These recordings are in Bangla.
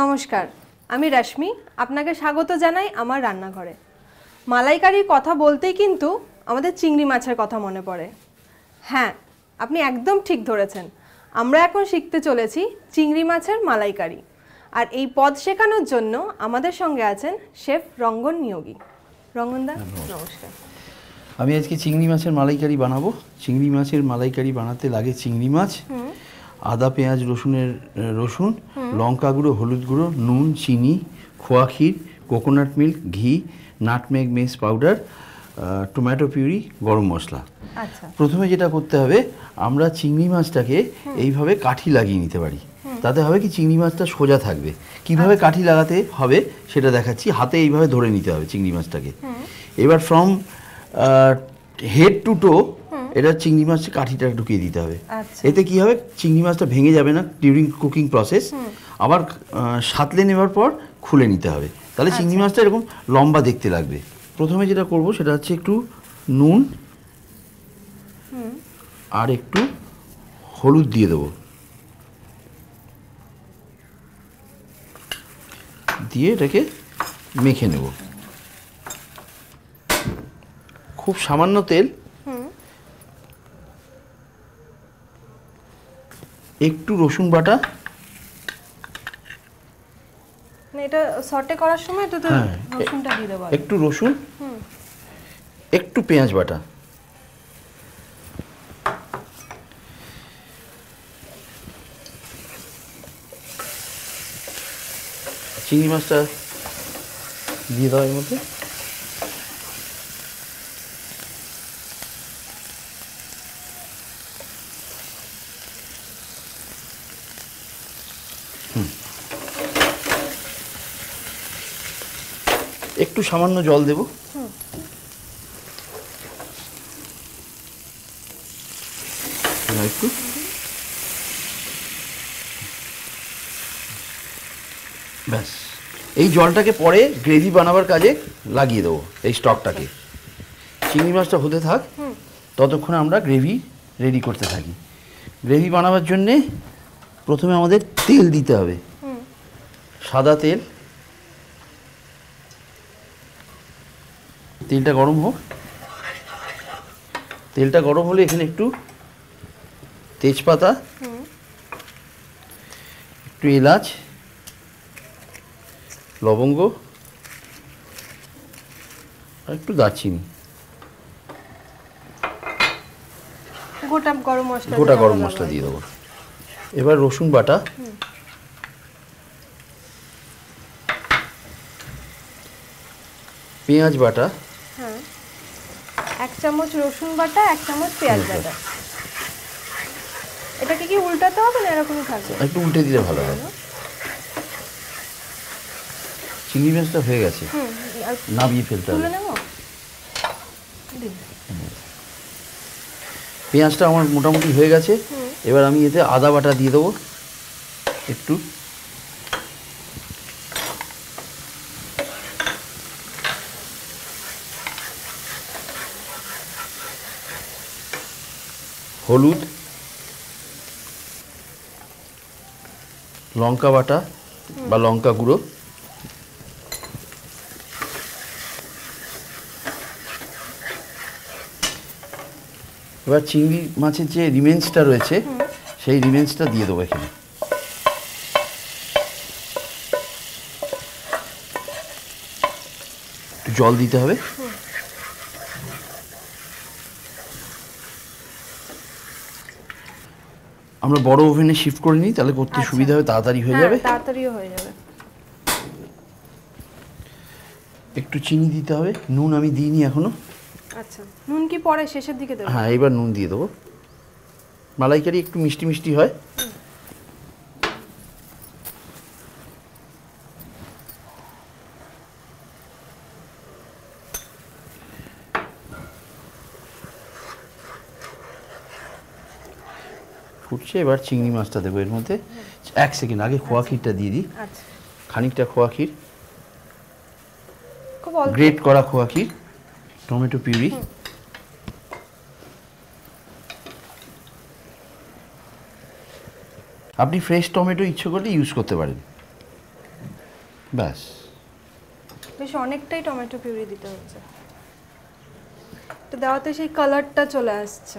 নমস্কার আমি রশ্মি আপনাকে স্বাগত জানাই আমার রান্নাঘরে মালাইকারির কথা বলতেই কিন্তু আমাদের চিংড়ি মাছের কথা মনে পড়ে হ্যাঁ আপনি একদম ঠিক ধরেছেন আমরা এখন শিখতে চলেছি চিংড়ি মাছের মালাইকারি আর এই পদ শেখানোর জন্য আমাদের সঙ্গে আছেন শেফ রঙ্গন নিয়োগী রঙ্গনদা নমস্কার আমি আজকে চিংড়ি মাছের মালাইকারি বানাবো চিংড়ি মাছের মালাইকারি বানাতে লাগে চিংড়ি মাছ আদা পেঁয়াজ রসুনের রসুন লঙ্কা গুঁড়ো হলুদ গুঁড়ো নুন চিনি খোয়া ক্ষীর কোকোনাট মিল্ক ঘি nutmeg mace powder tomato puree গরম মশলা আচ্ছা। প্রথমে যেটা করতে হবে আমরা চিংড়ি মাছটাকে এইভাবে কাঠি লাগিয়ে নিতে পারি তাতে হবে কি চিংড়ি মাছটা সোজা থাকবে কিভাবে আচ্ছা। কাঠি লাগাতে হবে সেটা দেখাচ্ছি হাতে এইভাবে ধরে নিতে হবে চিংড়ি মাছটাকে এবার ফ্রম হেড টু টো এটা চিংড়ি মাছের কাঠিটা ঢুকিয়ে দিতে হবে আচ্ছা। এতে কি হবে চিংড়ি মাছটা ভেঙে যাবে না ডিউরিং কুকিং প্রসেস আবার সাতলে নেবার পর খুলে নিতে হবে তাহলে চিংড়ি আচ্ছা। মাছটা এরকম লম্বা দেখতে লাগবে প্রথমে যেটা করব সেটা হচ্ছে একটু নুন আর একটু হলুদ দিয়ে দেবো দিয়ে এটাকে মেখে নেব খুব সামান্য তেল একটু রসুন বাটা মানে এটা সর্টে করার সময় তো হ্যাঁ, রসুনটা দিয়ে দেবো একটু রসুন একটু পেঁয়াজ বাটা চিংড়ি মাছটা দিয়ে দাও এর মধ্যে একটু সামান্য জল দেব একটু ব্যাস এই জলটাকে পরে গ্রেভি বানাবার কাজে লাগিয়ে দেবো এই স্টকটাকে চিংড়ি মাছটা হতে থাক ততক্ষণে আমরা গ্রেভি রেডি করতে থাকি গ্রেভি বানাবার জন্যে প্রথমে আমাদের তেল দিতে হবে সাদা তেল তেলটা গরম হোক তেলটা গরম হলে এখানে একটু তেজপাতা একটু এলাচ লবঙ্গ আর একটু দারচিনি গোটা গরম মশলা গোটা গরম মশলা দিয়ে দেবো এবার রসুন বাটা পেঁয়াজ বাটা চামচ রসুন বাটা এক চামচ পেঁয়াজ বাটা এটাকে কি উল্টাতে হবে না এরকমই থাকবে একটু উল্টে দিলে ভালো হয় চিংড়ি মাছটা হয়ে গেছে নামিয়ে ফেলতে হবে পেঁয়াজটা আমার মোটামুটি হয়ে গেছে এবার আমি এতে আদা বাটা দিয়ে দেবো একটু হলুদ লঙ্কা বাটা বা লঙ্কা গুঁড়ো এবার চিংড়ি মাছের যে রিমেন্সটা রয়েছে সেই রিমেন্সটা দিয়ে দেবো এখানে জল দিতে হবে আমরা বড় ওভেনে শিফট করে নিই তাহলে করতে আচ্ছা। সুবিধা হবে তাড়াতাড়ি হয়ে হ্যাঁ, যাবে তাড়াতাড়িও হয়ে যাবে একটু চিনি দিতে হবে নুন আমি দিইনি এখনো আচ্ছা নুন কি পরে শেষের দিকে দেব হ্যাঁ এবার নুন দিয়ে দেবো মালাইকারি একটু মিষ্টি মিষ্টি হয় ফুটছে এবার চিংড়ি মাছটা দেবো এর মধ্যে এক সেকেন্ড আগে খোয়া ক্ষীরটা দিয়ে দিই আচ্ছা। খানিকটা খোয়া ক্ষীর গ্রেট করা খোয়া ক্ষীর টমেটো পিউরি আপনি ফ্রেশ টমেটো ইচ্ছে করলে ইউজ করতে পারেন ব্যাস বেশ অনেকটাই টমেটো পিউরি দিতে হচ্ছে তো দেওয়াতে সেই কালারটা চলে আসছে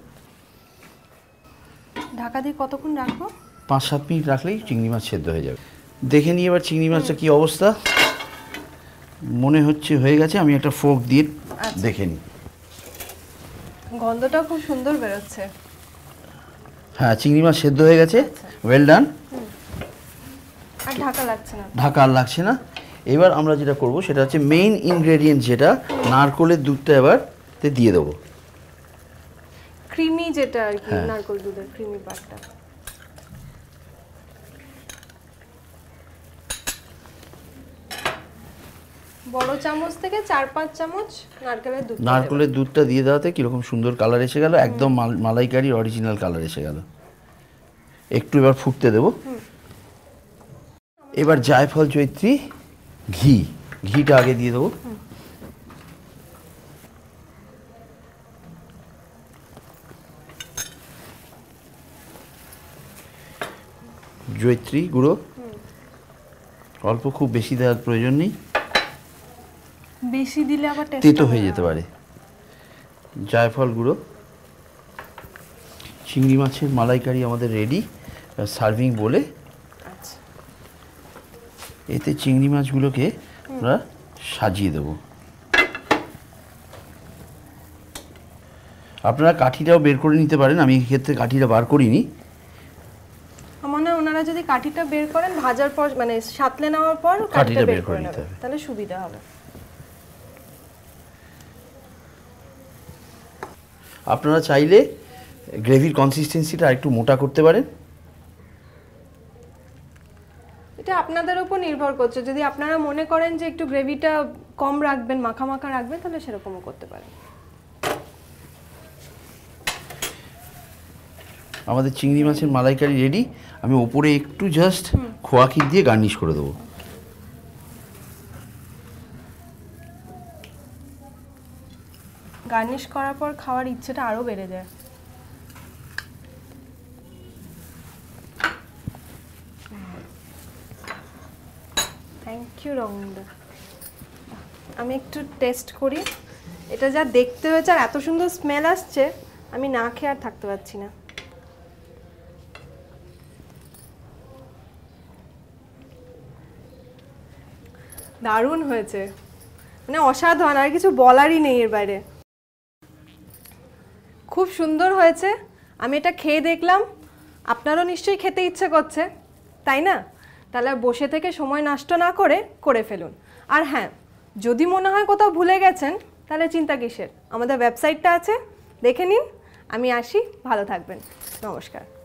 ঢাকা দিয়ে কতক্ষণ রাখবো পাঁচ সাত মিনিট রাখলেই চিংড়ি মাছ সেদ্ধ হয়ে যাবে দেখে নিই এবার চিংড়ি মাছটা কি অবস্থা মনে হচ্ছে হয়ে গেছে আমি একটা ফোক দিয়ে আচ্ছা। দেখে নিই গন্ধটা খুব সুন্দর বেরোচ্ছে হ্যাঁ চিংড়ি মাছ সেদ্ধ হয়ে গেছে ওয়েল আচ্ছা। ডান আর ঢাকা লাগছে না ঢাকা আর লাগছে না এবার আমরা যেটা করব সেটা হচ্ছে মেইন ইনগ্রেডিয়েন্ট যেটা নারকলের দুধটা এবার দিয়ে দেবো ক্রিমি যেটা আর কি হ্যাঁ। নারকল দুধের ক্রিমি পার্টটা বড় চামচ থেকে চার পাঁচ চামচ নারকেলের দুধ নারকেলের দুধটা দিয়ে দেওয়াতে কিরকম সুন্দর কালার এসে গেল একদম মালাইকারি অরিজিনাল কালার এসে গেল একটু এবার ফুটতে দেব এবার জায়ফল চৈত্রী ঘি ঘিটা আগে দিয়ে দেবো জৈত্রী গুঁড়ো অল্প খুব বেশি দেওয়ার প্রয়োজন নেই বেশি দিলে আবার তেতো হয়ে যেতে পারে জায়ফল গুঁড়ো চিংড়ি মাছের মালাইকারি আমাদের রেডি সার্ভিং বলে আচ্ছা। এতে চিংড়ি মাছগুলোকে আমরা সাজিয়ে দেব আপনারা কাঠিটাও বের করে নিতে পারেন আমি এক্ষেত্রে কাঠিটা বার করিনি কাঠিটা বের করেন ভাজার পর মানে সাতলে নেওয়ার পর কাঠিটা বের করে হবে তাহলে সুবিধা হবে আপনারা চাইলে গ্রেভির কনসিস্টেন্সিটা একটু মোটা করতে পারেন এটা আপনাদের উপর নির্ভর করছে যদি আপনারা মনে করেন যে একটু গ্রেভিটা কম রাখবেন মাখা মাখা রাখবেন তাহলে সেরকমও করতে পারেন আমাদের চিংড়ি মাছের মালাইকারি রেডি আমি ওপরে একটু জাস্ট খোয়াখি দিয়ে গার্নিশ করে দেবো গার্নিশ করার পর খাওয়ার ইচ্ছেটা আরও বেড়ে যায় থ্যাংক ইউ রঙদা আমি একটু টেস্ট করি এটা যা দেখতে হয়েছে আর এত সুন্দর স্মেল আসছে আমি না খেয়ে আর থাকতে পারছি না দারুণ হয়েছে মানে অসাধারণ আর কিছু বলারই নেই এর বাইরে খুব সুন্দর হয়েছে আমি এটা খেয়ে দেখলাম আপনারও নিশ্চয়ই খেতে ইচ্ছে করছে তাই না তাহলে বসে থেকে সময় নষ্ট না করে করে ফেলুন আর হ্যাঁ যদি মনে হয় কোথাও ভুলে গেছেন তাহলে চিন্তা কিসের আমাদের ওয়েবসাইটটা আছে দেখে নিন আমি আসি ভালো থাকবেন নমস্কার